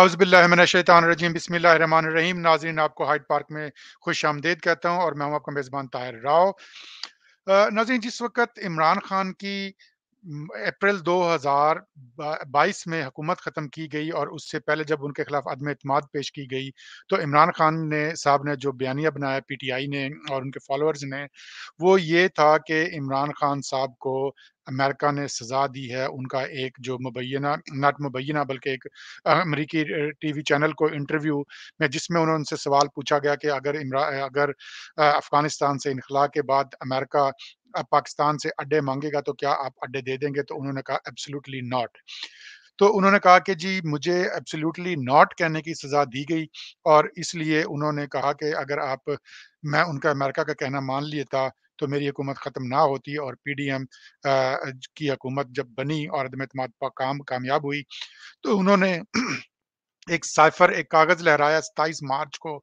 अज़बिल्लाशैतरजीम बसमीम नाजरीन आपको हाइड पार्क में खुश आमदेद कहता हूँ और मैं हूँ आपका मेज़बान ताहिर राव नाजरीन जिस वक्त इमरान खान की अप्रैल 2022 में हुकूमत ख़त्म की गई और उससे पहले जब उनके खिलाफ अदम अतमाद पेश की गई तो इमरान खान ने साहब ने जो बयानिया बनाया पीटीआई ने और उनके फॉलोअर्स ने वो ये था कि इमरान खान साहब को अमेरिका ने सज़ा दी है उनका एक जो मुबैना नाट मुबैना बल्कि एक अमरीकी टीवी चैनल को इंटरव्यू में जिसमें उन्होंने उनसे सवाल पूछा गया कि अगर इमरा अगर अफ़गानिस्तान से इनखला के बाद अमेरिका पाकिस्तान से अड्डे मांगेगा तो क्या आप अड्डे दे देंगे तो उन्होंने कहा एब्सोल्युटली नॉट तो उन्होंने कहा कि जी मुझे एब्सोल्युटली नॉट कहने की सज़ा दी गई और इसलिए उन्होंने कहा कि अगर आप मैं उनका अमेरिका का कहना मान लिया था तो मेरी हुकूमत ख़त्म ना होती और पी डी एम की हुकूमत जब बनी और अदम पर काम कामयाब हुई तो उन्होंने एक साइफर एक कागज लहराया सताईस मार्च को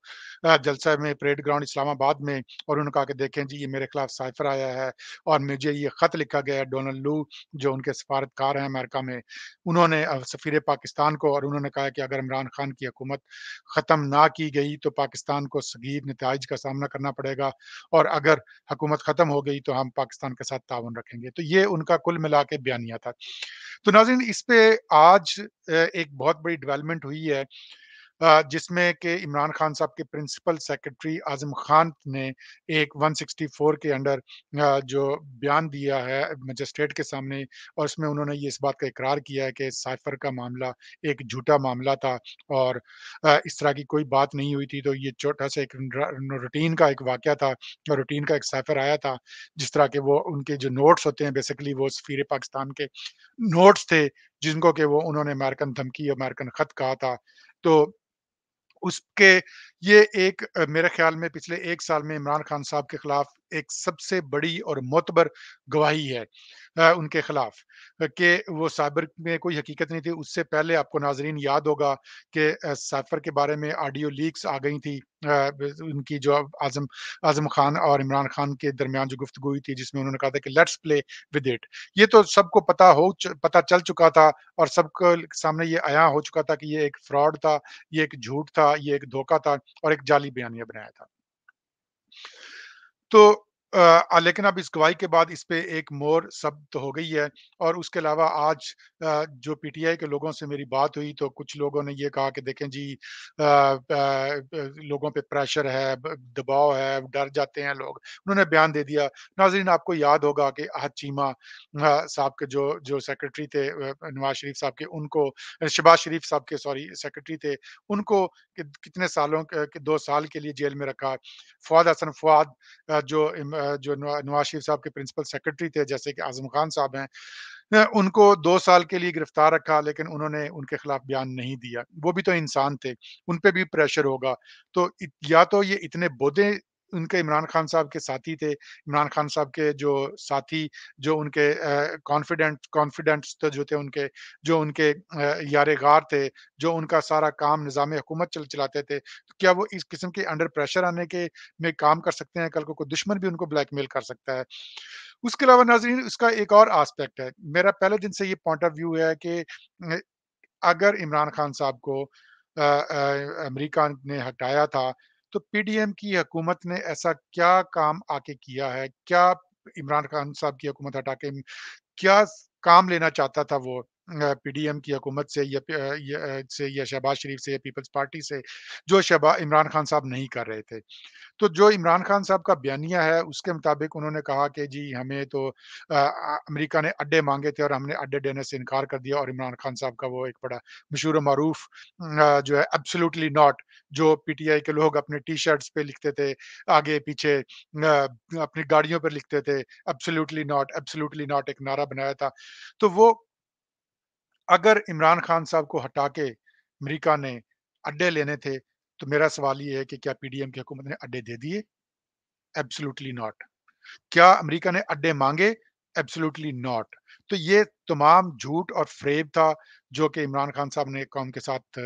जलसा में परेड ग्राउंड इस्लामाबाद में और उन्होंने कहा कि देखें जी ये मेरे खिलाफ साइफर आया है और मुझे ये खत लिखा गया है डोनाल्ड लू जो उनके सफारतकार हैं अमेरिका में उन्होंने सफ़ीर पाकिस्तान को और उन्होंने कहा कि अगर इमरान खान की हुकूमत ख़त्म ना की गई तो पाकिस्तान को सगीर नतज का सामना करना पड़ेगा और अगर हुकूमत ख़त्म हो गई तो हम पाकिस्तान के साथ ताउन रखेंगे तो ये उनका कुल मिला के बयानिया था तो नाजिन इस पर आज एक बहुत बड़ी डिवेलपमेंट हुई है जिसमें के इमरान खान साहब के प्रिंसिपल सेक्रेटरी आजम खान ने एक 164 के अंडर जो बयान दिया है मजिस्ट्रेट के सामने और उसमें उन्होंने ये इस बात का इकरार किया है कि साइफर का मामला एक झूठा मामला था और इस तरह की कोई बात नहीं हुई थी तो ये छोटा सा एक रूटीन का एक वाक़ था और रूटीन का एक साइफर आया था जिस तरह के वो उनके जो नोट्स होते हैं बेसिकली वो सफ़ीर पाकिस्तान के नोट्स थे जिनको कि वो उन्होंने अमेरिकन धमकी अमेरिकन खत कहा था तो उसके ये एक मेरे ख्याल में पिछले एक साल में इमरान खान साहब के खिलाफ एक सबसे बड़ी और मोतबर गवाही है उनके खिलाफ कि वो साइबर में कोई हकीकत नहीं थी उससे पहले आपको नाजरीन याद होगा कि साइफर के बारे में ऑडियो लीक्स आ गई थी उनकी जो आजम आजम खान और इमरान खान के दरमियान जो गुफ्तु हुई थी जिसमें उन्होंने कहा था कि लेट्स प्ले विद इट ये तो सबको पता हो पता चल चुका था और सबको सामने ये आया हो चुका था कि ये एक फ्रॉड था ये एक झूठ था ये एक धोखा था और एक जाली बयानिया बनाया था muito आ, लेकिन अब इस गवाही के बाद इस पे एक मोर शब्द तो हो गई है और उसके अलावा आज आ, जो पीटीआई के लोगों से मेरी बात हुई तो कुछ लोगों ने ये कहा कि देखें जी आ, आ, लोगों पे प्रेशर है दबाव है डर जाते हैं लोग उन्होंने बयान दे दिया नाजरीन आपको याद होगा कि अहद चीमा साहब के जो जो सेक्रेटरी थे नवाज शरीफ साहब के उनको शबाज शरीफ साहब के सॉरी सेक्रेटरी थे उनको कितने सालों के दो साल के लिए जेल में रखा फवाद हसन फवाद जो जो नवाज शरीफ साहब के प्रिंसिपल सेक्रेटरी थे जैसे कि आजम खान साहब हैं उनको दो साल के लिए गिरफ्तार रखा लेकिन उन्होंने उनके खिलाफ बयान नहीं दिया वो भी तो इंसान थे उन पे भी प्रेशर होगा तो या तो ये इतने बोधे उनके इमरान खान साहब के साथी थे इमरान खान साहब के जो साथी जो उनके कॉन्फिडेंट कॉन्फिडेंट तो जो थे उनके जो उनके गार थे जो उनका सारा काम निज़ाम हुकूमत चल चलाते थे तो क्या वो इस किस्म के अंडर प्रेशर आने के में काम कर सकते हैं कल को कोई दुश्मन भी उनको ब्लैकमेल कर सकता है उसके अलावा नाजरीन उसका एक और आस्पेक्ट है मेरा पहले दिन से ये पॉइंट ऑफ व्यू है कि अगर इमरान खान साहब को अमरीका ने हटाया था तो पीडीएम की हुकूमत ने ऐसा क्या काम आके किया है क्या इमरान खान साहब की हुकूमत हटा के क्या काम लेना चाहता था वो पीडीएम की हकूमत से या, या से या शहबाज शरीफ से या पीपल्स पार्टी से जो शहबा इमरान खान साहब नहीं कर रहे थे तो जो इमरान खान साहब का बयानिया है उसके मुताबिक उन्होंने कहा कि जी हमें तो आ, अमेरिका ने अड्डे मांगे थे और हमने अड्डे देने से इनकार कर दिया और इमरान खान साहब का वो एक बड़ा मशहूर मरूफ जो है एब्सोलूटली नॉट जो पीटीआई के लोग अपने टी शर्ट्स पे लिखते थे आगे पीछे अपनी गाड़ियों पर लिखते थे एब्सोलूटली नॉट एब्सोलूटली नॉट एक नारा बनाया था तो वो अगर इमरान खान साहब को हटा के अमरीका ने अड्डे लेने थे तो मेरा सवाल ये है कि क्या पीडीएम की हुकूमत ने अड्डे दे दिए एब्सोल्युटली नॉट क्या अमेरिका ने अड्डे मांगे एब्सोल्युटली नॉट तो ये तमाम झूठ और फ्रेब था जो कि इमरान खान साहब ने कौम के साथ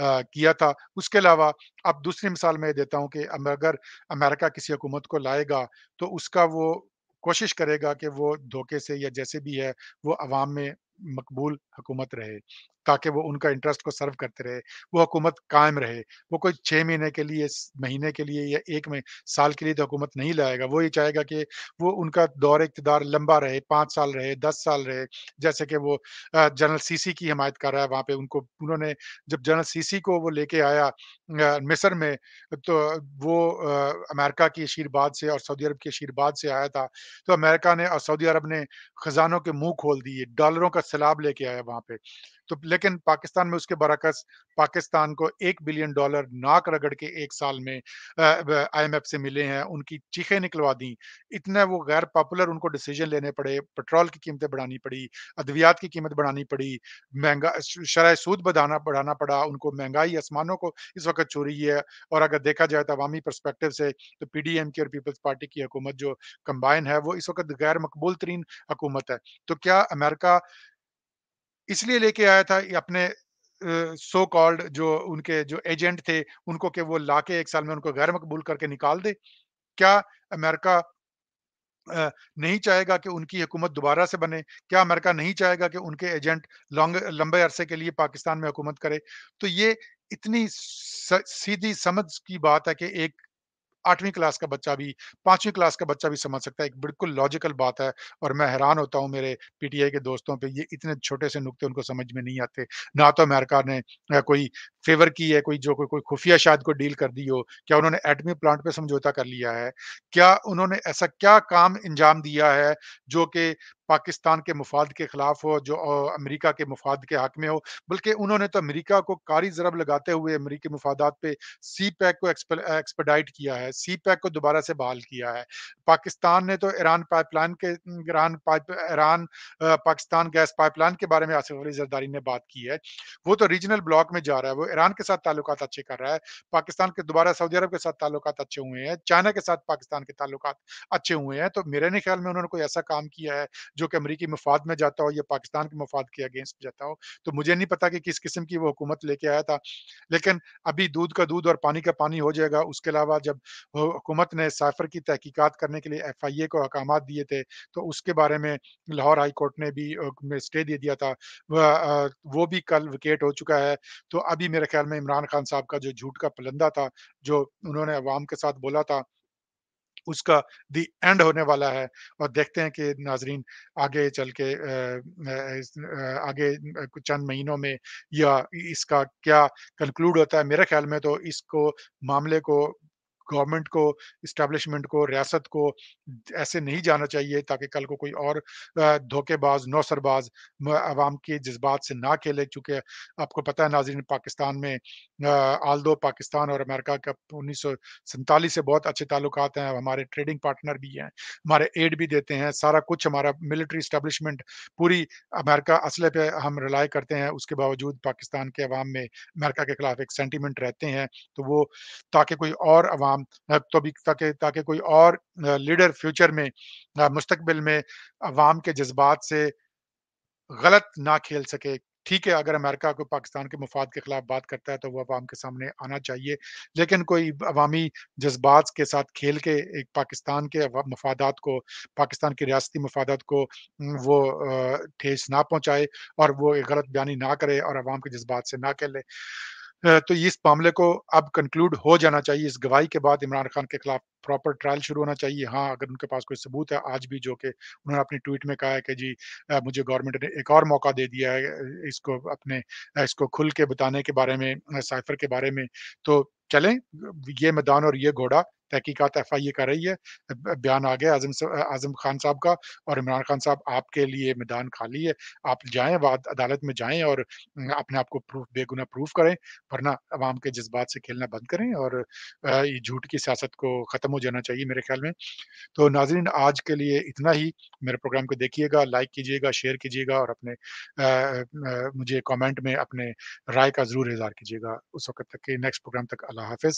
आ, किया था उसके अलावा अब दूसरी मिसाल मैं देता हूँ कि अगर अमेरिका किसी हुकूमत को लाएगा तो उसका वो कोशिश करेगा कि वो धोखे से या जैसे भी है वो आवाम में मकबूल हुकूमत रहे ताकि वो उनका इंटरेस्ट को सर्व करते रहे वो हुकूमत कायम रहे वो कोई छः महीने के लिए महीने के लिए या एक में साल के लिए तो हुकूमत नहीं लाएगा वो ये चाहेगा कि वो उनका दौर इकतदार लंबा रहे पाँच साल रहे दस साल रहे जैसे कि वो जनरल सीसी की हमायत कर रहा है वहाँ पे उनको उन्होंने जब जनरल सीसी को वो लेके आया मिसर में तो वो अमेरिका की आशीर्वाद से और सऊदी अरब के आशीर्वाद से आया था तो अमेरिका ने और सऊदी अरब ने खजानों के मुंह खोल दिए डॉलरों का सैलाब लेके आया वहाँ पे तो लेकिन पाकिस्तान में उसके बरकस पाकिस्तान को एक बिलियन डॉलर नाक रगड़ के एक साल में आईएमएफ से मिले हैं उनकी चीखें निकलवा दी इतना वो गैर पॉपुलर उनको डिसीजन लेने पड़े पेट्रोल की कीमतें बढ़ानी पड़ी अद्वियात की कीमत बढ़ानी पड़ी महंगा शराय सूद बढ़ाना बढ़ाना पड़ा उनको महंगाई आसमानों को इस वक्त छू रही है और अगर देखा जाए तो अवामी परस्पेक्टिव से तो पी डी एम की और पीपल्स पार्टी की हुकूमत जो कंबाइन है वो इस वक्त गैर मकबूल तरीन हकूमत है तो क्या अमेरिका इसलिए लेके आया था अपने सो uh, कॉल्ड so जो उनके जो एजेंट थे उनको के वो लाके एक साल में उनको गैर मकबूल करके निकाल दे क्या अमेरिका नहीं चाहेगा कि उनकी हुकूमत दोबारा से बने क्या अमेरिका नहीं चाहेगा कि उनके एजेंट लॉन्ग लंबे अरसे के लिए पाकिस्तान में हुकूमत करे तो ये इतनी सीधी समझ की बात है कि एक आठवीं क्लास का बच्चा भी पांचवी क्लास का बच्चा भी समझ सकता है एक बिल्कुल लॉजिकल बात है और मैं हैरान होता हूँ मेरे पीटीआई के दोस्तों पे ये इतने छोटे से नुकते उनको समझ में नहीं आते ना तो अमेरिका ने कोई फेवर की है कोई जो कोई कोई खुफिया शायद को डील कर दी हो क्या उन्होंने एटमी प्लांट पे समझौता कर लिया है क्या उन्होंने ऐसा क्या काम अंजाम दिया है जो कि पाकिस्तान के मुफाद के खिलाफ हो जो अमेरिका के मुफाद के हक में हो बल्कि उन्होंने तो अमेरिका को कारी जरब लगाते हुए अमरीकी मफादात पे सी पैक को एक्सपेडाइट किया है सी पैक को दोबारा से बहाल किया है पाकिस्तान ने तो ईरान पाइपलाइन के Iran pipe Iran Pakistan gas pipeline के बारे में आसिफ अली जरदारी ने बात की है वो तो रीजनल ब्लॉक में जा रहा है वो ईरान के साथ ताल्लुक अच्छे कर रहा है पाकिस्तान के दोबारा सऊदी अरब के साथ ताल्लुक अच्छे हुए हैं चाइना के साथ पाकिस्तान के ताल्लुक अच्छे हुए हैं तो मेरे नहीं ख्याल में उन्होंने कोई ऐसा काम किया है जो कि अमरीकी मफाद में जाता हो या पाकिस्तान के मफाद के अगेंस्ट जाता हो तो मुझे नहीं पता कि किस किस्म की वो हुकूमत लेके आया था लेकिन अभी दूध का दूध और पानी का पानी हो जाएगा उसके अलावा जब हुकूमत ने साइफर की तहकीकत करने के लिए एफ आई ए को अहकाम दिए थे तो उसके बारे में लाहौर हाई कोर्ट ने भी स्टे दे दिया था वो भी कल विकेट हो चुका है तो अभी मेरे ख्याल में इमरान खान साहब का जो झूठ का पलंदा था जो उन्होंने अवाम के साथ बोला था उसका दी एंड होने वाला है और देखते हैं कि नाजरीन आगे चल के आगे कुछ चंद महीनों में या इसका क्या कंक्लूड होता है मेरे ख्याल में तो इसको मामले को गवर्नमेंट को इस्टेब्लिशमेंट को रियासत को ऐसे नहीं जाना चाहिए ताकि कल को कोई और धोखेबाज नौसरबाज आवाम के जज्बात से ना खेले चूँकि आपको पता है नाजरीन पाकिस्तान में आल दो पाकिस्तान और अमेरिका का उन्नीस से बहुत अच्छे ताल्लुक हैं हमारे ट्रेडिंग पार्टनर भी हैं हमारे एड भी देते हैं सारा कुछ हमारा मिलिट्री इस्टेब्लिशमेंट पूरी अमेरिका असले पे हम रिलाई करते हैं उसके बावजूद पाकिस्तान के अवाम में अमेरिका के खिलाफ एक सेंटीमेंट रहते हैं तो वो ताकि कोई और अवाम तो भी ताकि ताकि कोई और लीडर फ्यूचर में मुस्तबिल में अवाम के जज्बात से गलत ना खेल सके ठीक है अगर अमेरिका को पाकिस्तान के मफाद के खिलाफ बात करता है तो वो अवाम के सामने आना चाहिए लेकिन कोई अवामी जज्बात के साथ खेल के एक पाकिस्तान के मफादात को पाकिस्तान की रियासती मफादात को वो ठेस ना पहुंचाए और वो एक गलत बयानी ना करे और अवाम के जज्बात से ना खेले तो इस मामले को अब कंक्लूड हो जाना चाहिए इस गवाही के बाद इमरान खान के खिलाफ प्रॉपर ट्रायल शुरू होना चाहिए हाँ अगर उनके पास कोई सबूत है आज भी जो कि उन्होंने अपने ट्वीट में कहा है कि जी मुझे गवर्नमेंट ने एक और मौका दे दिया है इसको अपने इसको खुल के बताने के बारे में साइफर के बारे में तो चलें ये मैदान और ये घोड़ा तहकीकत एफ आई ए कर रही है बयान आ गया आजम आजम खान साहब का और इमरान खान साहब आपके लिए मैदान खाली है आप जाएं अदालत में जाएं और अपने आप को प्रूफ बेगुना प्रूफ करें वरना आवाम के जज्बात से खेलना बंद करें और ये झूठ की सियासत को ख़त्म हो जाना चाहिए मेरे ख्याल में तो नाजरीन आज के लिए इतना ही मेरे प्रोग्राम को देखिएगा लाइक कीजिएगा शेयर कीजिएगा और अपने आ, आ, मुझे कॉमेंट में अपने राय का ज़रूर इजहार कीजिएगा उस वक्त तक के नेक्स्ट प्रोग्राम तक अल्लाह আল্লাহ হাফেজ